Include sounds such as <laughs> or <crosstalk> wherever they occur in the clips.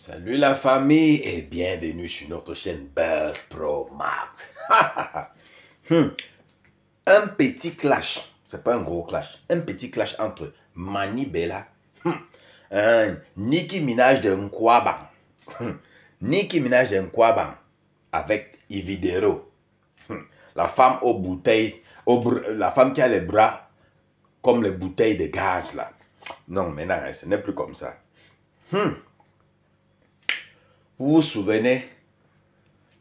Salut la famille et bienvenue sur notre chaîne Buzz Pro Max. <laughs> Hmm. Un petit clash, c'est pas un gros clash, un petit clash entre Mani Bella, hmm, Niki Minage Minaj de Nkwaban, hmm. Minaj de avec Ividero, hmm, la femme aux bouteilles, la femme qui a les bras comme les bouteilles de gaz là. Non, maintenant, ce n'est plus comme ça vous vous souvenez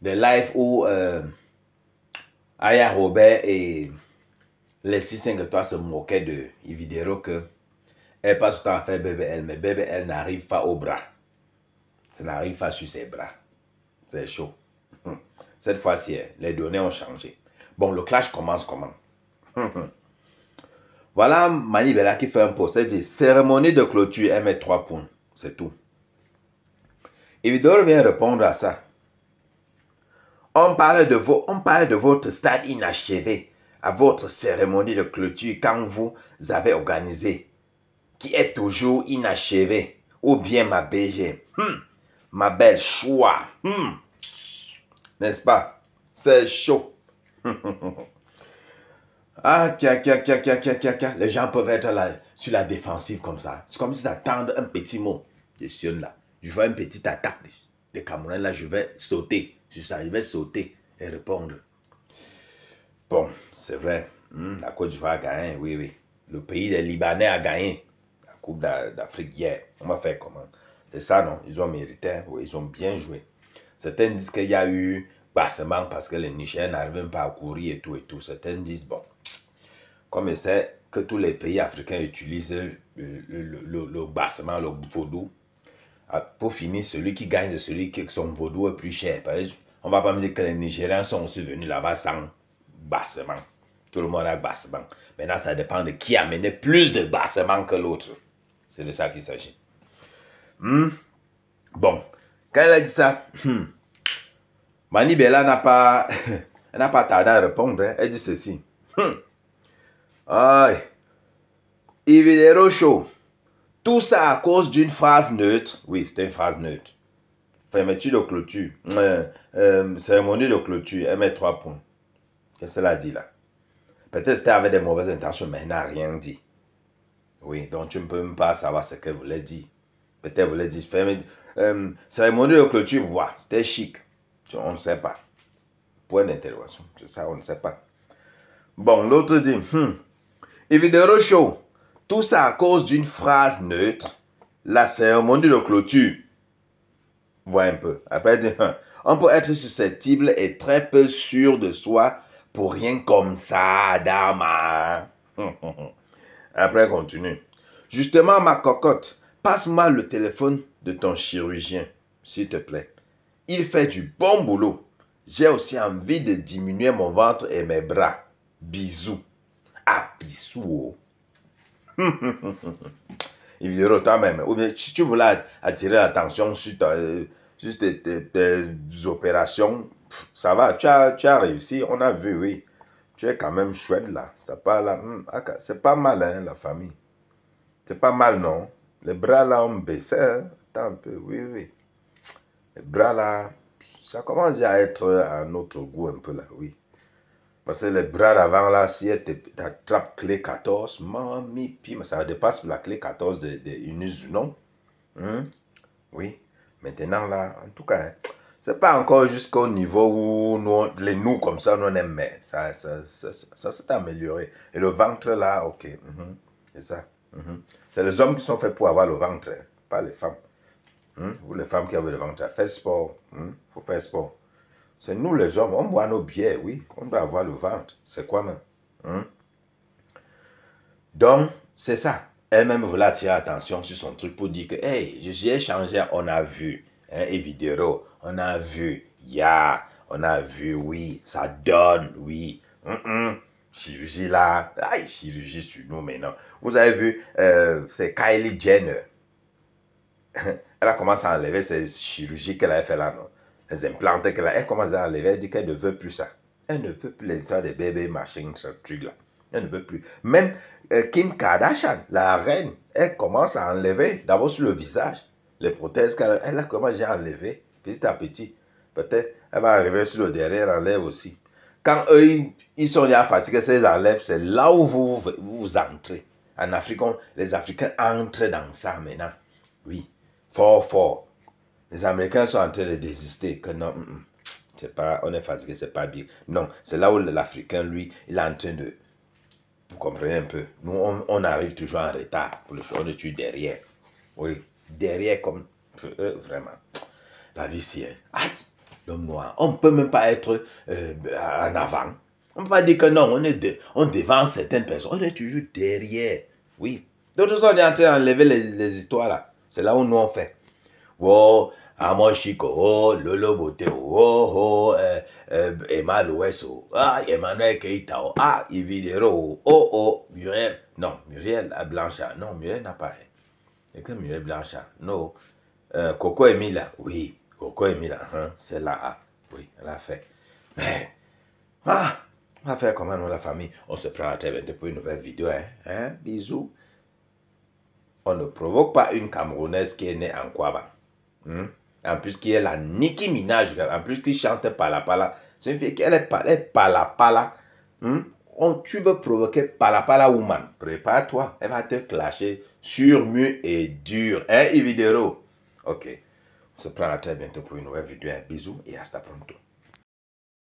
des lives où um, Aya Robert et les 653 se moquaient de Ividero que elle passe tout le temps à faire BBL, mais BBL n'arrive pas au bras. Ça n'arrive pas sur ses bras. C'est chaud. Hum. Cette fois-ci, hein, les données ont changé. Bon, le clash commence comment hum, hum. Voilà Manibela qui fait un post. C'est-à-dire, cérémonie de clôture, elle met trois points. C'est tout. Evidor vient répondre à ça. On parlait de on parle de votre stade inachevé à votre cérémonie de clôture quand vous avez organisé, qui est toujours inachevée, ou bien ma BG. Hmm. ma belle choix. Hmm. N'est-ce pas? C'est chaud. <laughs> ah, Les gens peuvent être là, sur la défensive comme ça. C'est comme s'ils attendent un petit mot. Je suis là je vois une petite attaque des, Camerounais, là, je vais sauter. Je, vais sauter et répondre. Bon, c'est vrai. Hmm, la Côte d'Ivoire a gagné, oui, oui. Le pays des Libanais a gagné la Coupe d'Afrique hier. On va faire comment C'est ça, non Ils ont mérité, hein? ils ont bien joué. Certains disent qu'il y a eu bassement parce que les Nigériens n'arrivent pas à courir et tout et tout. Certains disent, bon, comme c'est que tous les pays africains utilisent le, le, le, le bassement, ah, pour finir, celui qui gagne de celui qui son vaudou est plus cher. On ne va pas me dire que les Nigériens sont aussi venus là-bas sans bassement. Tout le monde a bassement. Maintenant, ça dépend de qui a mené plus de bassement que l'autre. C'est de ça qu'il s'agit. Hmm? Bon, quand elle a dit ça, hmm. Mani Bella n'a pas, <laughs> n'a pas tardé à répondre. Hein. Elle dit ceci. Hmm. Aïe. des Show. Tout ça à cause d'une phrase neutre. Oui, c'était une phrase neutre. Fermeture de clôture. Euh, euh, cérémonie de clôture. Elle met trois points. Qu'est-ce qu'elle a dit là Peut-être c'était avec des mauvaises intentions, mais elle n'a rien dit. Oui, donc tu ne peux même pas savoir ce qu'elle voulait dire. Peut-être voulait dire ferme, euh, cérémonie de clôture. c'était chic. On ne sait pas. Point d'interrogation. C'est ça, on ne sait pas. Bon, l'autre dit, hum, Evidero Show tout ça à cause d'une phrase neutre, la cérémonie de clôture. Vois un peu. Après, <laughs> on peut être susceptible et très peu sûr de soi pour rien comme ça, dama. Hein. <laughs> Après, continue. Justement, ma cocotte, passe-moi le téléphone de ton chirurgien, s'il te plaît. Il fait du bon boulot. J'ai aussi envie de diminuer mon ventre et mes bras. Bisous. Ah, bisous. Oh. <laughs> il verra toi-même. Ou bien, si tu voulais attirer l'attention sur, ta, euh, tes, opérations, ça va, tu as, réussi, on a vu, oui. Tu es quand même chouette là. C'est pas, là, hmm, ah, c'est pas mal, hein, la famille. C'est pas mal, non? Les bras là ont baissé, hein. Attends un peu, oui, oui. Les bras là, ça commence à être à notre goût un peu là, oui. Parce que les bras d'avant, là, si elle t'attrape clé 14, mamie, puis ça dépasse la clé 14 de, de non hein? Oui. Maintenant, là, en tout cas, ce hein, c'est pas encore jusqu'au niveau où nous, les nous, comme ça, nous, on aime, mais ça, ça, ça, ça s'est amélioré. Et le ventre, là, ok. Mhm, c'est ça. Mhm. C'est les hommes qui sont faits pour avoir le ventre, hein, pas les femmes. Ou Vous, les femmes qui avez le ventre, faites sport. Il faut faire sport. C'est nous les hommes, on boit nos bières, oui, on doit avoir le ventre, c'est quoi même hein? Donc, c'est ça. Elle-même voulait attirer l'attention sur son truc pour dire que, hey, j'ai changé, on a vu, hein, Evidero, on a vu, ya, yeah, on a vu, oui, ça donne, oui, chirurgie là, aïe, chirurgie sur nous maintenant. Vous avez vu, euh, c'est Kylie Jenner. <laughs> elle a commencé à enlever ses chirurgies qu'elle avait fait là, non les que là, elle commence à enlever, elle dit qu'elle ne veut plus ça. Elle ne veut plus les histoires des bébés, machin, ce truc-là. Elle ne veut plus. Même euh, Kim Kardashian, la reine, elle commence à enlever, d'abord sur le visage, les prothèses qu'elle elle a commencé à enlever, petit à petit. Peut-être, elle va arriver sur le derrière, enlève aussi. Quand eux, ils sont déjà fatigués, ils enlèvent, c'est là où vous, vous, entrez. En Afrique, les Africains entrent dans ça maintenant. Oui, fort, fort les Américains sont en train de désister, que non, mm, mm. c'est pas, on est fatigué, c'est pas bien. Non, c'est là où l'Africain, lui, il est en train de... Vous comprenez un peu Nous, on, arrive toujours en retard. Pour le on est toujours derrière. Oui, derrière comme vraiment. La vie, c'est... Aïe, l'homme noir. On ne peut même pas être euh, en avant. On ne peut pas dire que non, on est de, on devant certaines personnes. On est toujours derrière. Oui. D'autres sont en train d'enlever les, les histoires là. C'est là où nous on fait. Oh, Amoshiko Chico, Lolobote Lolo ho oh, oh, Emmanuel so ah Emmanuel Keita ah ro oh oh Muriel non Muriel Blanchard non Muriel n'a pas et eh. que Muriel Blanchard non euh, Coco Emila oui Coco Emila hein, c'est là ah, oui elle a fait mais ah on va faire comment la famille on se prend à très bientôt pour une nouvelle vidéo hein, hein bisous on ne provoque pas une Camerounaise qui est née en Kwaba. Hmm. En plus, qui est la Nicki Minaj. En plus, qui chante Pala C'est une fille qui est palapala. Hmm. On, tu veux provoquer palapala woman. Prépare-toi. Elle va te clasher sur mu et dur. Hein, Ividero? Ok. On se prend à très bientôt pour une nouvelle vidéo. Un bisou et hasta pronto.